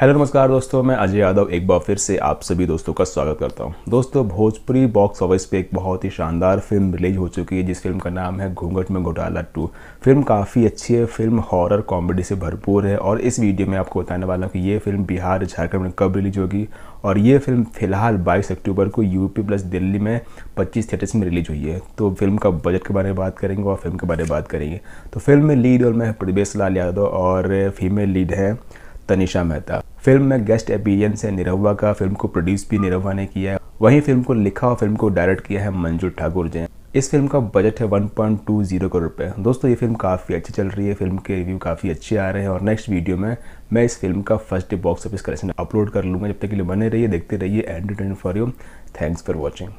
hello नमस्कार दोस्तों मैं अजय यादव एक बार फिर से आप सभी दोस्तों का स्वागत करता हूं दोस्तों भोजपुरी बॉक्स ऑफिस पे एक बहुत ही शानदार फिल्म रिलीज हो चुकी है जिस फिल्म का नाम है घूंघट में घोटाला टू फिल्म काफ़ी अच्छी है फिल्म हॉरर कॉमेडी से भरपूर है और इस वीडियो में आपको बताने वाला हूँ कि ये फिल्म बिहार झारखंड में कब रिलीज होगी और ये फिल्म फिलहाल बाईस अक्टूबर को यूपी प्लस दिल्ली में पच्चीस थिएटर्स में रिलीज हुई है तो फिल्म का बजट के बारे में बात करेंगे और फिल्म के बारे में बात करेंगे तो फिल्म में लीड और मैं प्रदेश लाल यादव और फीमेल लीड है तनिषा मेहता फिल्म में गेस्ट अपीरियंस है निरहुआ का फिल्म को प्रोड्यूस भी निरहुआ ने किया है वहीं फिल्म को लिखा और फिल्म को डायरेक्ट किया है मंजू ठाकुर जी इस फिल्म का बजट है 1.20 करोड़ रुपए दोस्तों ये फिल्म काफ़ी अच्छी चल रही है फिल्म के रिव्यू काफ़ी अच्छे आ रहे हैं और नेक्स्ट वीडियो में मैं इस फिल्म का first day box office collection upload कर लूँगा जब तक के लिए बने रहिए देखते रहिए entertain for you thanks for watching